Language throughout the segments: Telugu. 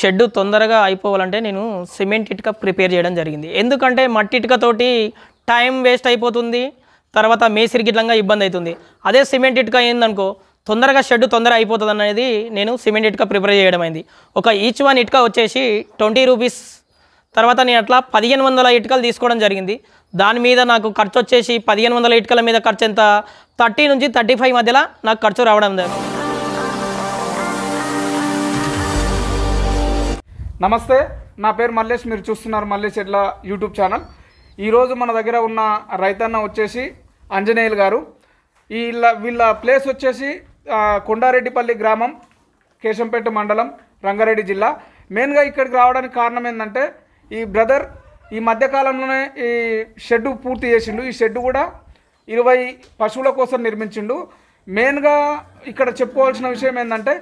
షెడ్ తొందరగా అయిపోవాలంటే నేను సిమెంట్ ఇటుక ప్రిపేర్ చేయడం జరిగింది ఎందుకంటే మట్టి ఇటుకతోటి టైం వేస్ట్ అయిపోతుంది తర్వాత మేసిరి గిట్లంగా ఇబ్బంది అవుతుంది అదే సిమెంట్ ఇటుక ఏందనుకో తొందరగా షెడ్ తొందర అయిపోతుంది అనేది నేను సిమెంట్ ఇటుక ప్రిపేర్ చేయడం అయింది ఒక ఈచ్ వన్ ఇటుక వచ్చేసి ట్వంటీ రూపీస్ తర్వాత నేను అట్లా పదిహేను వందల ఇటుకలు తీసుకోవడం జరిగింది దాని మీద నాకు ఖర్చు వచ్చేసి పదిహేను వందల ఇటుకల మీద ఖర్చు ఎంత థర్టీ నుంచి థర్టీ ఫైవ్ మధ్యలో నాకు ఖర్చు రావడం జరిగింది నమస్తే నా పేరు మల్లేష్ మీరు చూస్తున్నారు మల్లేష్ ఎడ్ల యూట్యూబ్ ఛానల్ ఈరోజు మన దగ్గర ఉన్న రైతన్న వచ్చేసి అంజనేయులు గారు వీళ్ళ వీళ్ళ ప్లేస్ వచ్చేసి కొండారెడ్డిపల్లి గ్రామం కేశంపేట మండలం రంగారెడ్డి జిల్లా మెయిన్గా ఇక్కడికి రావడానికి కారణం ఏంటంటే ఈ బ్రదర్ ఈ మధ్యకాలంలోనే ఈ షెడ్డు పూర్తి చేసిండు ఈ షెడ్డు కూడా ఇరవై పశువుల కోసం నిర్మించిండు మెయిన్గా ఇక్కడ చెప్పుకోవాల్సిన విషయం ఏంటంటే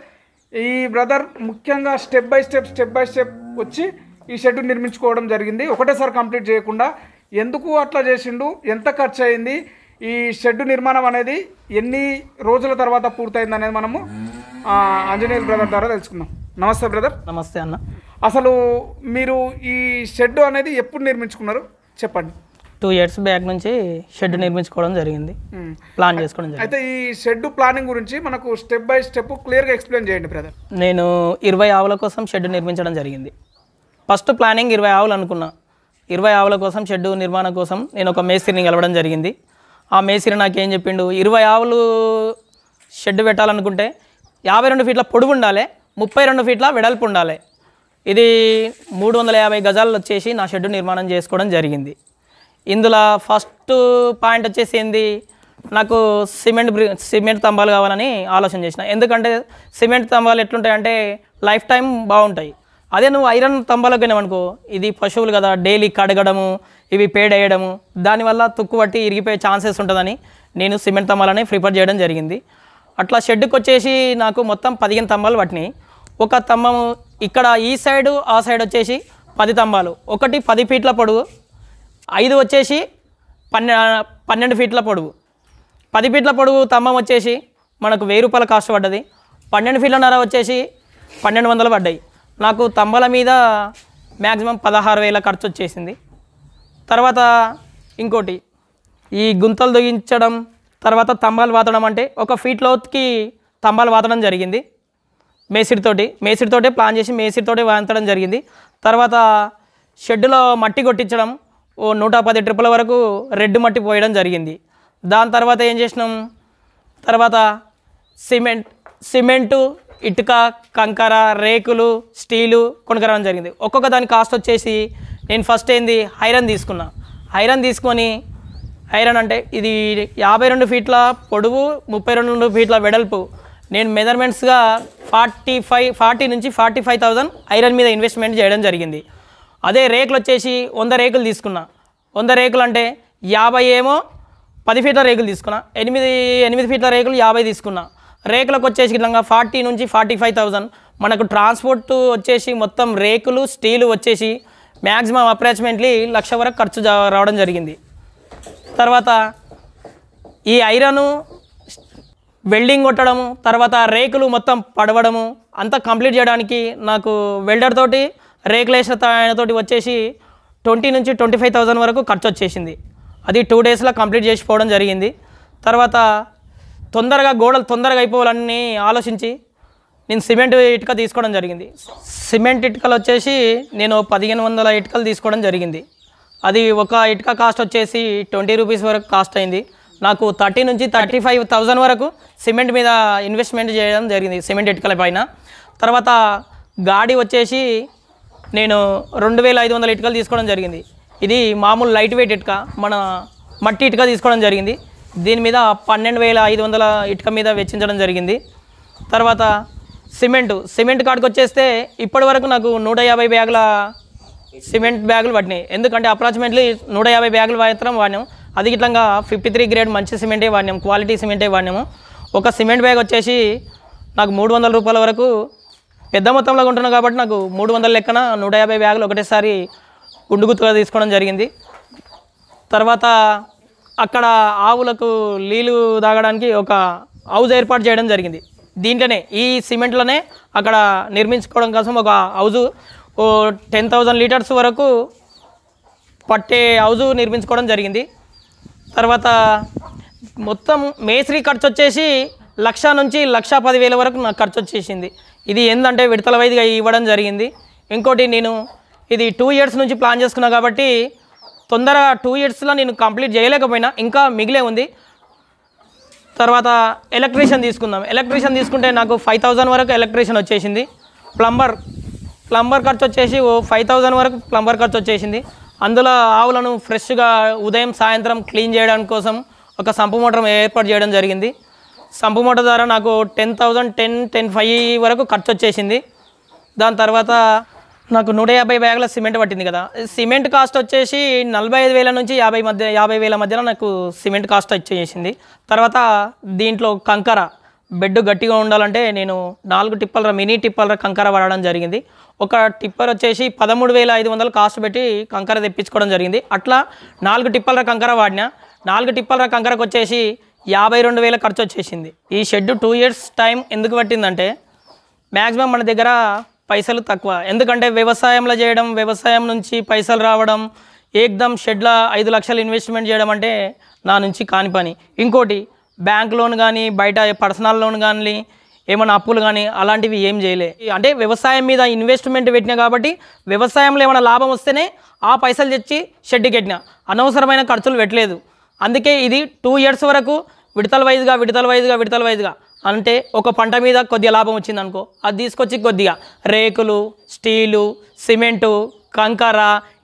ఈ బ్రదర్ ముఖ్యంగా step by step step by step వచ్చి ఈ షెడ్ నిర్మించుకోవడం జరిగింది ఒకటేసారి కంప్లీట్ చేయకుండా ఎందుకు అట్లా చేసిండు ఎంత ఖర్చు అయింది ఈ షెడ్ నిర్మాణం అనేది ఎన్ని రోజుల తర్వాత పూర్తయింది అనేది మనము ఆంజనేయుల బ్రదర్ ద్వారా తెలుసుకుందాం నమస్తే బ్రదర్ నమస్తే అన్న అసలు మీరు ఈ షెడ్ అనేది ఎప్పుడు నిర్మించుకున్నారు చెప్పండి టూ ఇయర్స్ బ్యాక్ నుంచి షెడ్ hmm. నిర్మించుకోవడం జరిగింది hmm. ప్లాన్ చేసుకోవడం జరిగింది అయితే ఈ షెడ్ ప్లానింగ్ గురించి మనకు స్టెప్ బై స్టెప్ క్లియర్గా ఎక్స్ప్లెయిన్ చేయండి బ్రదర్ నేను ఇరవై ఆవుల కోసం షెడ్ నిర్మించడం జరిగింది ఫస్ట్ ప్లానింగ్ ఇరవై ఆవులు అనుకున్నా ఇరవై ఆవుల కోసం షెడ్ నిర్మాణం కోసం నేను ఒక మేస్త్రిని కలవడం జరిగింది ఆ మేస్త్రి నాకేం చెప్పిండు ఇరవై ఆవులు షెడ్ పెట్టాలనుకుంటే యాభై రెండు ఫీట్ల పొడుగు ఉండాలి ముప్పై రెండు ఫీట్ల వెడల్పు ఉండాలి ఇది మూడు వందల యాభై గజాలు వచ్చేసి నా షెడ్ నిర్మాణం చేసుకోవడం జరిగింది ఇందులో ఫస్ట్ పాయింట్ వచ్చేసి ఏంది నాకు సిమెంట్ సిమెంట్ స్తంభాలు కావాలని ఆలోచన చేసిన ఎందుకంటే సిమెంట్ స్తంభాలు ఎట్లుంటాయంటే లైఫ్ టైం బాగుంటాయి అదే నువ్వు ఐరన్ స్తంభాలకు వెళ్ళామనుకో ఇది పశువులు కదా డైలీ కడగడము ఇవి పేడేయడము దానివల్ల తుక్కు పట్టి ఇరిగిపోయే ఛాన్సెస్ ఉంటుందని నేను సిమెంట్ స్తంభాలని ప్రిఫర్ చేయడం జరిగింది అట్లా షెడ్కి వచ్చేసి నాకు మొత్తం పదిహేను స్తంభాలు పట్టినాయి ఒక తంబము ఇక్కడ ఈ సైడు ఆ సైడ్ వచ్చేసి పది స్తంభాలు ఒకటి పది ఫీట్ల పొడవు ఐదు వచ్చేసి పన్నె పన్నెండు ఫీట్ల పొడుగు పది ఫీట్ల పొడుగు తమ్మం వచ్చేసి మనకు వెయ్యి రూపాయల కాస్ట్ పడ్డది పన్నెండు ఫీట్ల నర వచ్చేసి పన్నెండు వందలు పడ్డాయి నాకు తమ్మల మీద మ్యాక్సిమం పదహారు వేల ఖర్చు వచ్చేసింది తర్వాత ఇంకోటి ఈ గుంతలు దొగించడం తర్వాత తంబాలు వాతడం అంటే ఒక ఫీట్ లోతుకి తంబాలు వాతడం జరిగింది మేసిడితోటి మేసిడితోటే ప్లాన్ చేసి మేసిడితోటే వాతడం జరిగింది తర్వాత షెడ్లో మట్టి కొట్టించడం ఓ నూట పది ట్రిపుల వరకు రెడ్ మట్టి పోయడం జరిగింది దాని తర్వాత ఏం చేసినాం తర్వాత సిమెంట్ సిమెంటు ఇటుక కంకర రేకులు స్టీలు కొనుక్కరవడం జరిగింది ఒక్కొక్క దాని కాస్ట్ వచ్చేసి నేను ఫస్ట్ ఏంది ఐరన్ తీసుకున్నా ఐరన్ తీసుకొని ఐరన్ అంటే ఇది యాభై రెండు ఫీట్ల పొడవు ముప్పై రెండు ఫీట్ల వెడల్పు నేను మెజర్మెంట్స్గా ఫార్టీ ఫైవ్ ఫార్టీ నుంచి ఫార్టీ ఫైవ్ థౌజండ్ ఐరన్ మీద ఇన్వెస్ట్మెంట్ చేయడం జరిగింది అదే రేకులు వచ్చేసి వంద రేకులు తీసుకున్నా వంద రేకులు అంటే యాభై ఏమో పది ఫీట్ల రేకులు తీసుకున్నా ఎనిమిది ఎనిమిది ఫీట్ల రేకులు యాభై తీసుకున్నా రేకులకు వచ్చేసి విధంగా ఫార్టీ నుంచి ఫార్టీ ఫైవ్ థౌజండ్ మనకు ట్రాన్స్పోర్ట్ వచ్చేసి మొత్తం రేకులు స్టీలు వచ్చేసి మ్యాక్సిమం అప్రాచ్మెంట్లీ లక్ష వరకు ఖర్చు రావడం జరిగింది తర్వాత ఈ ఐరను వెల్డింగ్ కొట్టడము తర్వాత రేకులు మొత్తం పడవడము అంతా కంప్లీట్ చేయడానికి నాకు వెల్డర్ తోటి రేకులేషన్ ఆయనతోటి వచ్చేసి ట్వంటీ నుంచి ట్వంటీ ఫైవ్ థౌజండ్ వరకు ఖర్చు వచ్చేసింది అది టూ డేస్లో కంప్లీట్ చేసిపోవడం జరిగింది తర్వాత తొందరగా గోడలు తొందరగా అయిపోవాలని ఆలోచించి నేను సిమెంట్ ఇటుక తీసుకోవడం జరిగింది సిమెంట్ ఇటుకలు వచ్చేసి నేను పదిహేను వందల ఇటుకలు తీసుకోవడం జరిగింది అది ఒక ఇటుక కాస్ట్ వచ్చేసి ట్వంటీ రూపీస్ వరకు కాస్ట్ అయింది నాకు థర్టీ నుంచి థర్టీ ఫైవ్ థౌజండ్ వరకు సిమెంట్ మీద ఇన్వెస్ట్మెంట్ చేయడం జరిగింది సిమెంట్ ఇటుకల పైన తర్వాత గాడి వచ్చేసి నేను రెండు వేల ఐదు వందల ఇటుకలు తీసుకోవడం జరిగింది ఇది మామూలు లైట్ వెయిట్ ఇటుక మన మట్టి ఇటుక తీసుకోవడం జరిగింది దీని మీద పన్నెండు వేల ఐదు వందల ఇటుక మీద వెచ్చించడం జరిగింది తర్వాత సిమెంట్ సిమెంట్ కాడికి వచ్చేస్తే ఇప్పటి వరకు నాకు నూట యాభై బ్యాగుల సిమెంట్ బ్యాగులు పట్టినాయి ఎందుకంటే అప్రాక్సిమేట్లీ నూట యాభై బ్యాగులు మాత్రం వాడినాం అది ఇట్లంగా ఫిఫ్టీ త్రీ గ్రేడ్ మంచి సిమెంటే వాడినాం క్వాలిటీ సిమెంటే వాడినాము ఒక సిమెంట్ బ్యాగ్ వచ్చేసి నాకు మూడు వందల రూపాయల వరకు పెద్ద మొత్తంలో కొంటున్నాం కాబట్టి నాకు మూడు వందల లెక్కన నూట యాభై బ్యాగులు ఒకటేసారి గుత్తుగా తీసుకోవడం జరిగింది తర్వాత అక్కడ ఆవులకు నీళ్ళు తాగడానికి ఒక హౌజ్ ఏర్పాటు చేయడం జరిగింది దీంట్లోనే ఈ సిమెంట్లోనే అక్కడ నిర్మించుకోవడం కోసం ఒక హౌజు టెన్ థౌజండ్ లీటర్స్ వరకు పట్టే హౌజు నిర్మించుకోవడం జరిగింది తర్వాత మొత్తం మేస్త్రీ ఖర్చు వచ్చేసి లక్ష నుంచి లక్ష పదివేల వరకు నాకు ఖర్చు వచ్చేసింది ఇది ఏంటంటే విడతల వైదిగా ఇవ్వడం జరిగింది ఇంకోటి నేను ఇది టూ ఇయర్స్ నుంచి ప్లాన్ చేసుకున్నా కాబట్టి తొందరగా టూ ఇయర్స్లో నేను కంప్లీట్ చేయలేకపోయినా ఇంకా మిగిలే ఉంది తర్వాత ఎలక్ట్రీషియన్ తీసుకుందాం ఎలక్ట్రీషియన్ తీసుకుంటే నాకు ఫైవ్ థౌజండ్ వరకు ఎలక్ట్రీషియన్ వచ్చేసింది ప్లంబర్ ప్లంబర్ ఖర్చు వచ్చేసి ఫైవ్ వరకు ప్లంబర్ ఖర్చు వచ్చేసింది అందులో ఆవులను ఫ్రెష్గా ఉదయం సాయంత్రం క్లీన్ చేయడం కోసం ఒక సంపు మోటార్ ఏర్పాటు చేయడం జరిగింది సంపు మూట ద్వారా నాకు ten thousand ten ten five వరకు ఖర్చు వచ్చేసింది దాని తర్వాత నాకు నూట యాభై బ్యాగుల సిమెంట్ పట్టింది కదా సిమెంట్ కాస్ట్ వచ్చేసి నలభై ఐదు వేల నుంచి యాభై మధ్య యాభై వేల మధ్యలో నాకు సిమెంట్ కాస్ట్ వచ్చేసింది తర్వాత దీంట్లో కంకర బెడ్ గట్టిగా ఉండాలంటే నేను నాలుగు టిప్పలర మినీ టిప్పలర కంకర వాడడం జరిగింది ఒక టిప్పర్ వచ్చేసి పదమూడు వేల ఐదు వందలు కాస్ట్ పెట్టి కంకర తెప్పించుకోవడం జరిగింది అట్లా నాలుగు టిప్పలర కంకర వాడినా నాలుగు టిప్పలర కంకరకు వచ్చేసి యాభై రెండు వేల ఖర్చు వచ్చేసింది ఈ షెడ్ టూ ఇయర్స్ టైం ఎందుకు పట్టిందంటే మ్యాక్సిమం మన దగ్గర పైసలు తక్కువ ఎందుకంటే వ్యవసాయంలో చేయడం వ్యవసాయం నుంచి పైసలు రావడం ఏకదం షెడ్ల ఐదు లక్షలు ఇన్వెస్ట్మెంట్ చేయడం అంటే నా నుంచి కాని పని ఇంకోటి బ్యాంక్ లోన్ కానీ బయట పర్సనల్ లోన్ కానీ ఏమైనా అప్పులు కానీ అలాంటివి ఏం చేయలే అంటే వ్యవసాయం మీద ఇన్వెస్ట్మెంట్ పెట్టినా కాబట్టి వ్యవసాయంలో ఏమైనా లాభం వస్తేనే ఆ పైసలు తెచ్చి షెడ్డు పెట్టినా అనవసరమైన ఖర్చులు పెట్టలేదు అందుకే ఇది టూ ఇయర్స్ వరకు విడతల వైజ్గా విడతల వైజ్గా విడతల వైజ్గా అంటే ఒక పంట మీద కొద్దిగా లాభం వచ్చిందనుకో అది తీసుకొచ్చి కొద్దిగా రేకులు స్టీలు సిమెంటు కంకర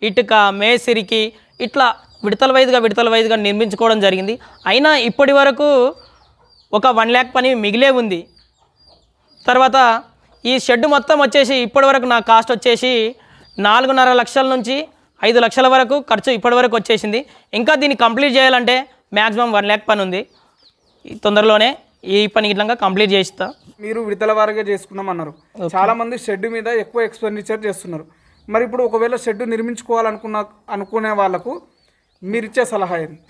ఇటుక మేసిరికి ఇట్లా విడతల వైజ్గా విడతల వైజ్గా నిర్మించుకోవడం జరిగింది అయినా ఇప్పటి వరకు ఒక వన్ ల్యాక్ పని మిగిలే ఉంది తర్వాత ఈ షెడ్ మొత్తం వచ్చేసి ఇప్పటి వరకు నా కాస్ట్ వచ్చేసి నాలుగున్నర లక్షల నుంచి ఐదు లక్షల వరకు ఖర్చు ఇప్పటి వరకు వచ్చేసింది ఇంకా దీన్ని కంప్లీట్ చేయాలంటే మ్యాక్సిమం వన్ ల్యాక్ పని ఉంది తొందరలోనే ఈ పని ఇట్లా కంప్లీట్ చేస్తా మీరు విడతల వారిగా చేసుకున్నామన్నారు అన్నారు చాలా మంది షెడ్ మీద ఎక్కువ ఎక్స్పెండిచర్ చేస్తున్నారు మరి ఇప్పుడు ఒకవేళ షెడ్ నిర్మించుకోవాలనుకున్న అనుకునే వాళ్ళకు మీరు ఇచ్చే సలహా ఏంది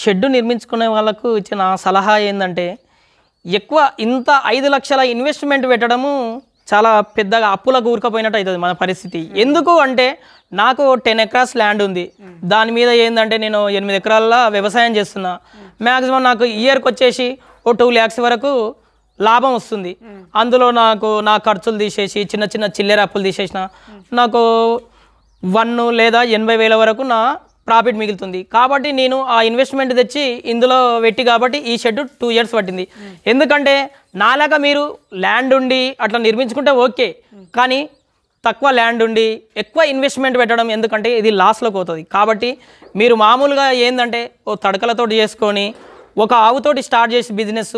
షెడ్ నిర్మించుకునే వాళ్ళకు ఇచ్చిన సలహా ఏంటంటే ఎక్కువ ఇంత ఐదు లక్షల ఇన్వెస్ట్మెంట్ పెట్టడము చాలా పెద్దగా అప్పుల కూరుకపోయినట్టు అవుతుంది మన పరిస్థితి ఎందుకు అంటే నాకు టెన్ ఎకరాస్ ల్యాండ్ ఉంది దాని మీద ఏంటంటే నేను ఎనిమిది ఎకరాల్లో వ్యవసాయం చేస్తున్నా మ్యాక్సిమం నాకు ఇయర్కి వచ్చేసి ఓ టూ ల్యాక్స్ వరకు లాభం వస్తుంది అందులో నాకు నా ఖర్చులు తీసేసి చిన్న చిన్న చిల్లెర అప్పులు తీసేసిన నాకు వన్ లేదా ఎనభై వేల వరకు నా ప్రాఫిట్ మిగులుతుంది కాబట్టి నేను ఆ ఇన్వెస్ట్మెంట్ తెచ్చి ఇందులో పెట్టి కాబట్టి ఈ షెడ్ టూ ఇయర్స్ పట్టింది ఎందుకంటే నాలాగా మీరు ల్యాండ్ ఉండి అట్లా నిర్మించుకుంటే ఓకే కానీ తక్కువ ల్యాండ్ ఉండి ఎక్కువ ఇన్వెస్ట్మెంట్ పెట్టడం ఎందుకంటే ఇది లాస్లోకి పోతుంది కాబట్టి మీరు మామూలుగా ఏంటంటే ఓ తడకలతోటి చేసుకొని ఒక ఆవుతోటి స్టార్ట్ చేసి బిజినెస్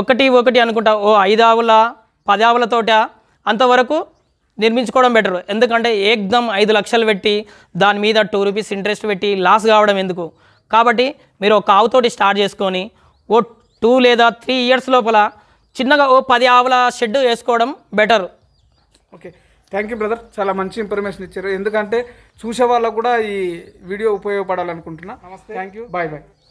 ఒకటి ఒకటి అనుకుంటా ఓ ఐదు ఆవుల పది ఆవులతోట అంతవరకు నిర్మించుకోవడం బెటర్ ఎందుకంటే ఏకదం ఐదు లక్షలు పెట్టి దాని మీద టూ రూపీస్ ఇంట్రెస్ట్ పెట్టి లాస్ కావడం ఎందుకు కాబట్టి మీరు ఒక ఆవుతోటి స్టార్ట్ చేసుకొని ఓ టూ లేదా త్రీ ఇయర్స్ లోపల చిన్నగా ఓ పది ఆవుల షెడ్ వేసుకోవడం better okay thank you brother చాలా మంచి ఇన్ఫర్మేషన్ ఇచ్చారు ఎందుకంటే చూసే వాళ్ళకు కూడా ఈ వీడియో ఉపయోగపడాలనుకుంటున్నా నమస్తే థ్యాంక్ యూ బాయ్ బాయ్